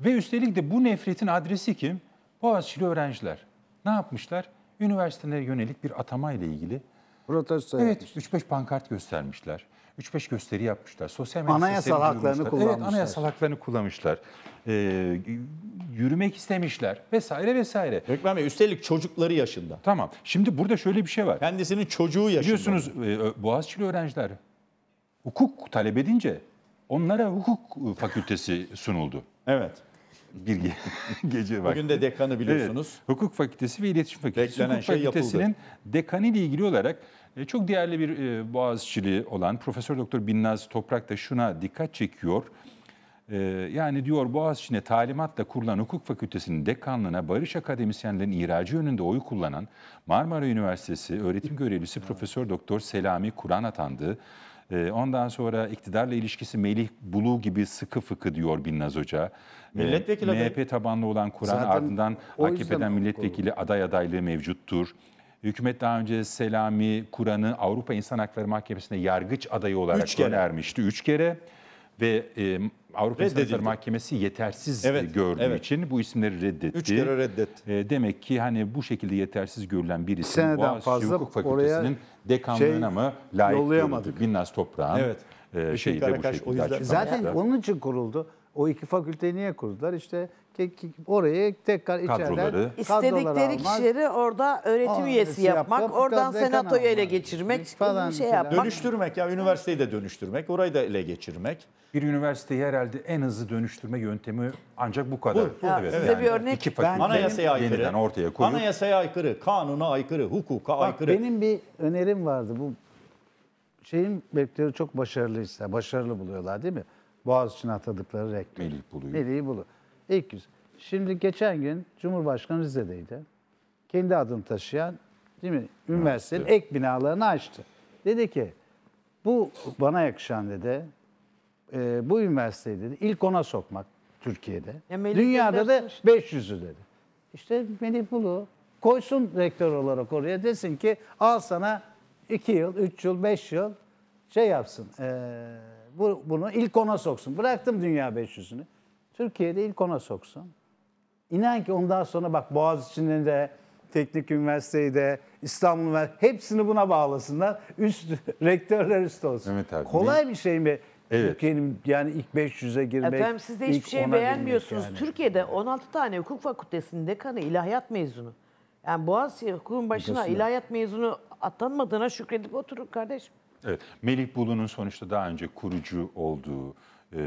Ve üstelik de bu nefretin adresi kim? Boğaziçi'li öğrenciler. Ne yapmışlar? Üniversitelere yönelik bir atama ile ilgili protesto Evet, 3-5 pankart göstermişler. 3-5 gösteri yapmışlar. Sosyal medya Anayasal haklarını kullanmışlar. Evet, anayasal haklarını kullanmışlar. Ee, yürümek istemişler vesaire vesaire. Ekrem Bey üstelik çocukları yaşında. Tamam. Şimdi burada şöyle bir şey var. Kendisinin çocuğu yaşında. Biliyorsunuz e, Boğaziçi'li öğrenciler hukuk talep edince onlara hukuk e, fakültesi sunuldu. evet bir ge- gece var. Bugün de dekanı biliyorsunuz. Evet, hukuk Fakültesi ve İletişim Fakültesi. Beklenen hukuk şey Fakültesinin yapıldı. dekanı ile ilgili olarak e, çok değerli bir e, Boğaziçi'li olan Profesör Doktor Binnaz Toprak da şuna dikkat çekiyor. E, yani diyor Boğaziçi'ne talimatla kurulan hukuk fakültesinin dekanlığına barış akademisyenlerin ihracı yönünde oy kullanan Marmara Üniversitesi öğretim görevlisi Profesör Doktor Selami Kur'an atandı. Ee, ondan sonra iktidarla ilişkisi Melih Bulu gibi sıkı fıkı diyor Binnaz Hoca. Ee, milletvekili MHP tabanlı olan Kur'an ardından AKP'den milletvekili oldu. aday adaylığı mevcuttur. Hükümet daha önce Selami Kur'an'ı Avrupa İnsan Hakları Mahkemesi'ne yargıç adayı olarak Üç önermişti. Üç kere ve e, Avrupa İnsan Mahkemesi yetersiz evet, gördüğü evet. için bu isimleri reddetti. Üç kere reddetti. E, demek ki hani bu şekilde yetersiz görülen bir isim Seneden Boğaziçi fazla Hukuk Fakültesi'nin dekanlığına şey, mı layık görüldü? Binnaz Toprağ'ın evet. e, şeyi de bu şekilde Zaten onun için kuruldu. O iki fakülteyi niye kurdular? İşte orayı tekrar Kadroları. içeriden İstedikleri kişileri orada öğretim üyesi yapmak, yapmak oradan senatoyu ele geçirmek, falan şey yapmak. Dönüştürmek ya üniversiteyi de dönüştürmek, orayı da ele geçirmek. Bir üniversiteyi herhalde en hızlı dönüştürme yöntemi ancak bu kadar. Bu, bu, evet. Size yani bir örnek. İki fakülte anayasaya aykırı, yeniden ortaya koyup. Anayasaya aykırı, kanuna aykırı, hukuka Bak, aykırı. Benim bir önerim vardı. Bu şeyin rektörü çok başarılıysa, başarılı buluyorlar değil mi? Boğaziçi'ne atadıkları rektör. Melih buluyor. Melih'i buluyor. İlk yüz. Şimdi geçen gün Cumhurbaşkanı Rize'deydi. Kendi adını taşıyan değil mi? Üniversitenin ek binalarını açtı. Dedi ki bu bana yakışan dedi. E, bu üniversiteyi dedi ilk ona sokmak Türkiye'de. Dünyada da 500'ü dedi. İşte Melih Bulu koysun rektör olarak oraya desin ki al sana 2 yıl, 3 yıl, 5 yıl şey yapsın. E, bu, bunu ilk ona soksun. Bıraktım dünya 500'ünü. Türkiye'de ilk ona soksun. İnan ki ondan sonra bak Boğaziçi'nin de Teknik Üniversitesi de İstanbul Üniversitesi hepsini buna bağlasınlar. Üst rektörler üst olsun. Evet abi. Kolay ne? bir şey mi? Evet. Türkiye'nin yani ilk 500'e girmek. Efendim siz de hiçbir şey beğenmiyorsunuz. Yani. Türkiye'de 16 tane hukuk fakültesinin dekanı ilahiyat mezunu. Yani Boğaziçi hukukun başına Kesinlikle. ilahiyat mezunu atanmadığına şükredip oturun kardeşim. Evet. Melih Bulu'nun sonuçta daha önce kurucu olduğu, e,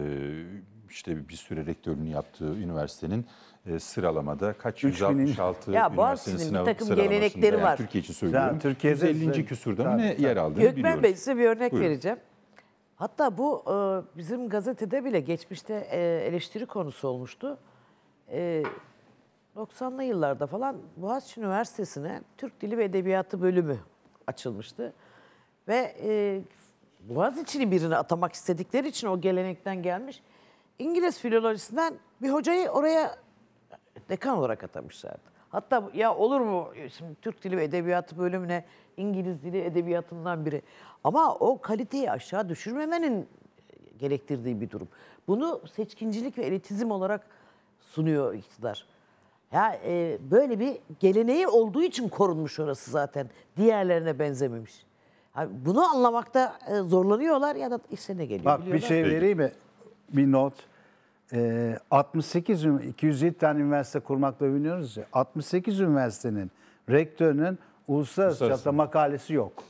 işte bir süre rektörünü yaptığı üniversitenin e, sıralamada kaç 166 ya, üniversitenin sınav bir takım gelerekleri yani var. Türkiye için söylüyorum. Yani Türkiye'de 150. küsurda ne yer aldığını Gökmen biliyoruz. Bey size bir örnek Buyurun. vereceğim. Hatta bu e, bizim gazetede bile geçmişte e, eleştiri konusu olmuştu. 90'lı yıllarda falan Boğaziçi Üniversitesi'ne Türk Dili ve Edebiyatı bölümü açılmıştı. Ve e, Boğaziçi'li birini atamak istedikleri için o gelenekten gelmiş İngiliz filolojisinden bir hocayı oraya dekan olarak atamışlardı. Hatta ya olur mu şimdi Türk Dili ve Edebiyatı bölümüne İngiliz Dili Edebiyatı'ndan biri. Ama o kaliteyi aşağı düşürmemenin e, gerektirdiği bir durum. Bunu seçkincilik ve elitizm olarak sunuyor iktidar. Ya e, böyle bir geleneği olduğu için korunmuş orası zaten. Diğerlerine benzememiş. Yani bunu anlamakta e, zorlanıyorlar ya da işlerine geliyor. Bak biliyorlar. bir şey vereyim mi? Bir not. 68 ee, 207 tane üniversite kurmakla övünüyoruz ya. 68 üniversitenin rektörünün uluslararası, çapta makalesi yok.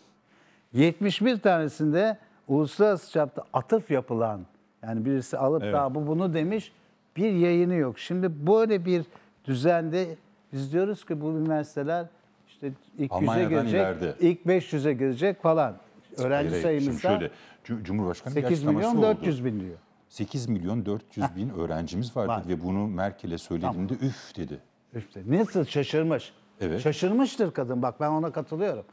71 tanesinde uluslararası çapta atıf yapılan yani birisi alıp evet. daha bu bunu demiş bir yayını yok. Şimdi böyle bir düzende biz diyoruz ki bu üniversiteler işte ilk Almanya'dan 100'e girecek, ileride. ilk 500'e girecek falan. Öğrenci sayımızda Cumhurbaşkanı 8 milyon 400 bin diyor. 8 milyon 400 bin öğrencimiz vardı var. ve bunu Merkel'e söylediğinde tamam. üf dedi. Üf dedi. Nasıl şaşırmış. Evet. Şaşırmıştır kadın bak ben ona katılıyorum.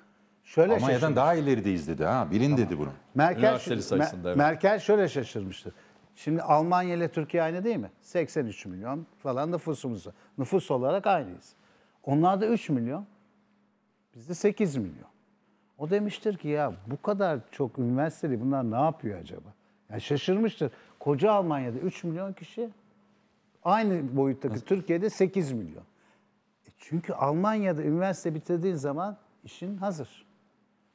Şöyle Almanya'dan şaşırmış. daha ilerideyiz dedi ha. Bilin tamam. dedi bunu. Merkel, evet. Merkel şöyle şaşırmıştır. Şimdi Almanya ile Türkiye aynı değil mi? 83 milyon falan nüfusumuz var. Nüfus olarak aynıyız. Onlar da 3 milyon. Bizde 8 milyon. O demiştir ki ya bu kadar çok üniversiteli bunlar ne yapıyor acaba? Yani şaşırmıştır koca Almanya'da 3 milyon kişi, aynı boyuttaki Türkiye'de 8 milyon. E çünkü Almanya'da üniversite bitirdiğin zaman işin hazır.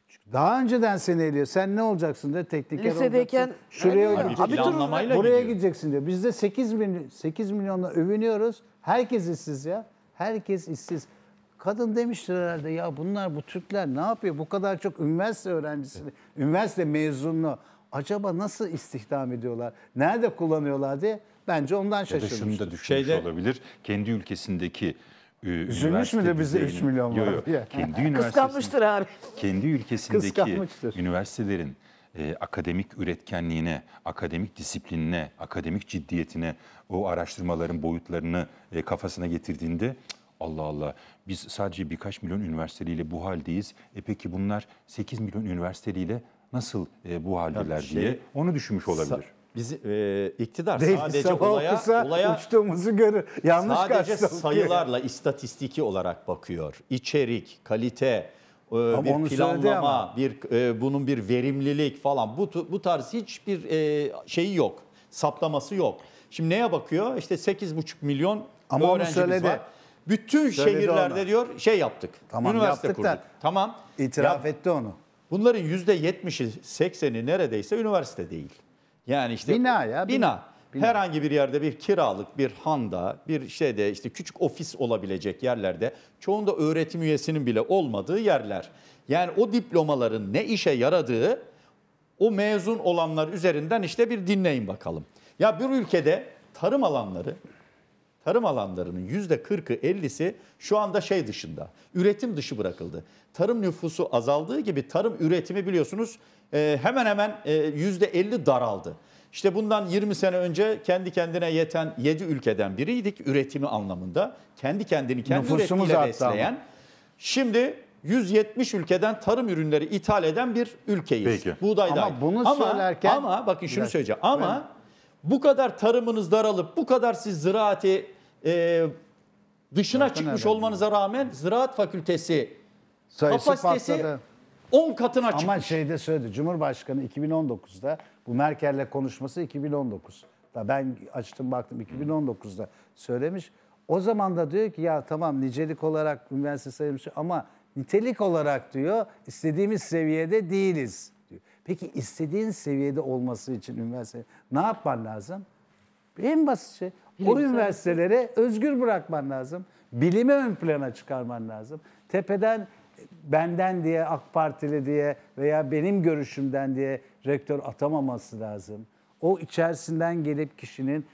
Çünkü daha önceden seni eliyor. Sen ne olacaksın diyor. Tekniker olacaksın. Şuraya yani, gideceksin. Buraya gidiyor. gideceksin diyor. Bizde 8, milyon, 8 milyonla övünüyoruz. Herkes işsiz ya. Herkes işsiz. Kadın demiştir herhalde ya bunlar bu Türkler ne yapıyor? Bu kadar çok üniversite öğrencisini, üniversite mezununu acaba nasıl istihdam ediyorlar? Nerede kullanıyorlar diye bence ondan şaşırmış. Ya da şunu da düşünmüş Şeyde... olabilir. Kendi ülkesindeki e, Üzülmüş mü de bizde 3 milyon var? Yo, yo. Kendi Kıskanmıştır abi. Kendi ülkesindeki üniversitelerin e, akademik üretkenliğine, akademik disiplinine, akademik ciddiyetine, o araştırmaların boyutlarını e, kafasına getirdiğinde Allah Allah biz sadece birkaç milyon üniversiteliyle bu haldeyiz. E peki bunlar 8 milyon üniversiteliyle nasıl e, bu haldeler şey, diye onu düşünmüş olabilir. Biz e, iktidar Değil, sadece olaya, kısa, olaya uçtuğumuzu görür. Yanlış sadece sayılarla diye. istatistiki olarak bakıyor. İçerik, kalite, e, ama bir planlama, bir e, bunun bir verimlilik falan bu bu tarz hiçbir e, şeyi yok. Saplaması yok. Şimdi neye bakıyor? İşte 8,5 milyon ama öğrencimiz söyledi. var. Bütün söyledi şehirlerde ona. diyor şey yaptık. Tamam, üniversite yaptık kurduk. Da, tamam. İtiraf ya, etti onu. Bunların yüzde yetmişi, sekseni neredeyse üniversite değil. Yani işte bina ya. Bina. bina. bina. Herhangi bir yerde bir kiralık, bir handa, bir şeyde işte küçük ofis olabilecek yerlerde çoğunda öğretim üyesinin bile olmadığı yerler. Yani o diplomaların ne işe yaradığı o mezun olanlar üzerinden işte bir dinleyin bakalım. Ya bir ülkede tarım alanları tarım alanlarının yüzde %40'ı 50'si şu anda şey dışında, üretim dışı bırakıldı. Tarım nüfusu azaldığı gibi tarım üretimi biliyorsunuz e, hemen hemen e, yüzde %50 daraldı. İşte bundan 20 sene önce kendi kendine yeten 7 ülkeden biriydik üretimi anlamında. Kendi kendini kendi Nüfusumuz üretimiyle besleyen. Şimdi 170 ülkeden tarım ürünleri ithal eden bir ülkeyiz. Peki. Buğday ama bunu ama, söylerken ama bakın şunu söyleyeceğim. Ama bu kadar tarımınız daralıp bu kadar siz ziraati e, dışına Zaten çıkmış olmanıza rağmen ziraat fakültesi Sayısı kapasitesi patladı. 10 katına çıkmış. Ama şeyde söyledi Cumhurbaşkanı 2019'da bu Merkel'le konuşması 2019. ben açtım baktım 2019'da söylemiş. O zaman da diyor ki ya tamam nicelik olarak üniversite sayılmış ama nitelik olarak diyor istediğimiz seviyede değiliz. Peki istediğin seviyede olması için üniversite ne yapman lazım? En basit şey. O üniversitelere özgür bırakman lazım. Bilimi ön plana çıkarman lazım. Tepeden benden diye AK Partili diye veya benim görüşümden diye rektör atamaması lazım. O içerisinden gelip kişinin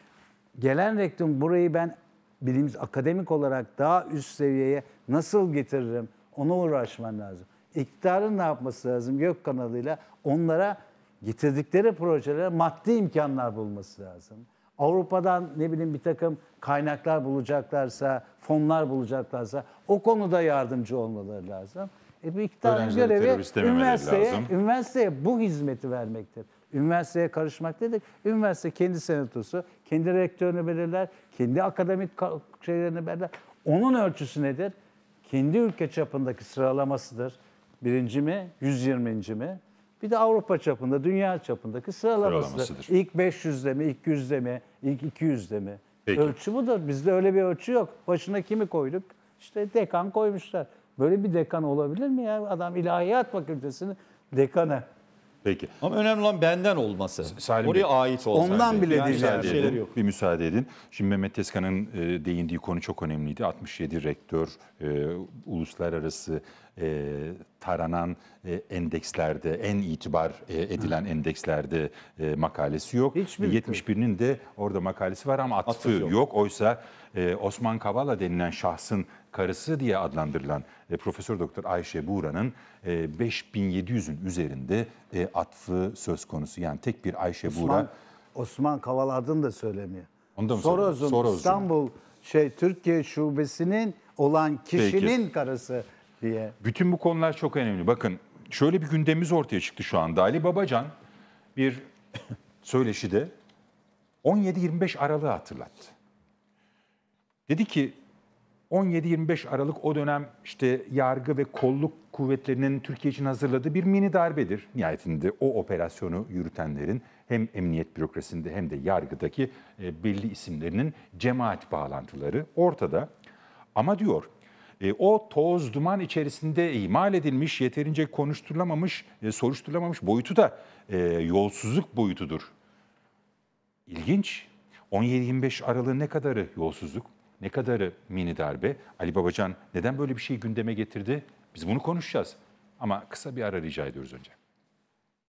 gelen rektörün burayı ben bilim akademik olarak daha üst seviyeye nasıl getiririm ona uğraşman lazım iktidarın ne yapması lazım? Gök kanalıyla onlara getirdikleri projelere maddi imkanlar bulması lazım. Avrupa'dan ne bileyim bir takım kaynaklar bulacaklarsa, fonlar bulacaklarsa o konuda yardımcı olmaları lazım. E bu iktidarın görevi üniversiteye, lazım. üniversiteye bu hizmeti vermektir. Üniversiteye karışmak dedik. Üniversite kendi senatosu, kendi rektörünü belirler, kendi akademik şeylerini belirler. Onun ölçüsü nedir? Kendi ülke çapındaki sıralamasıdır birinci mi, 120. mi? Bir de Avrupa çapında, dünya çapındaki sıralaması. İlk 500'de mi, ilk 100'de mi, ilk 200'de mi? Peki. Ölçü budur. Bizde öyle bir ölçü yok. Başına kimi koyduk? İşte dekan koymuşlar. Böyle bir dekan olabilir mi ya? Adam ilahiyat fakültesini dekanı Peki. Ama önemli olan benden olması. Salim Oraya Bey. ait olması. Ondan bile yani değil. Yani. Şeyler Bir müsaade edin. Şimdi Mehmet Tezkan'ın e, değindiği konu çok önemliydi. 67 rektör e, uluslararası e, taranan e, endekslerde, en itibar e, edilen Hı. endekslerde e, makalesi yok. Hiçbir 71'inin e, de orada makalesi var ama atfı, atfı yok. yok. Oysa e, Osman Kavala denilen şahsın karısı diye adlandırılan e, Profesör Doktor Ayşe Buğra'nın e, 5700'ün üzerinde e, atfı söz konusu. Yani tek bir Ayşe Osman, Buğra. Osman Kavaladın da söylemiyor. Onu da mı Sorozum, İstanbul şey Türkiye şubesinin olan kişinin Peki. karısı diye. Bütün bu konular çok önemli. Bakın şöyle bir gündemimiz ortaya çıktı şu anda. Ali Babacan bir söyleşide 17-25 Aralık'ı hatırlattı. Dedi ki 17-25 Aralık o dönem işte yargı ve kolluk kuvvetlerinin Türkiye için hazırladığı bir mini darbedir. Nihayetinde o operasyonu yürütenlerin hem emniyet bürokrasisinde hem de yargıdaki e, belli isimlerinin cemaat bağlantıları ortada. Ama diyor e, o toz duman içerisinde ihmal edilmiş, yeterince konuşturulamamış, e, soruşturulamamış boyutu da yolsuzluk boyutudur. İlginç. 17-25 Aralık'ın ne kadarı yolsuzluk? ne kadarı mini darbe? Ali Babacan neden böyle bir şeyi gündeme getirdi? Biz bunu konuşacağız. Ama kısa bir ara rica ediyoruz önce.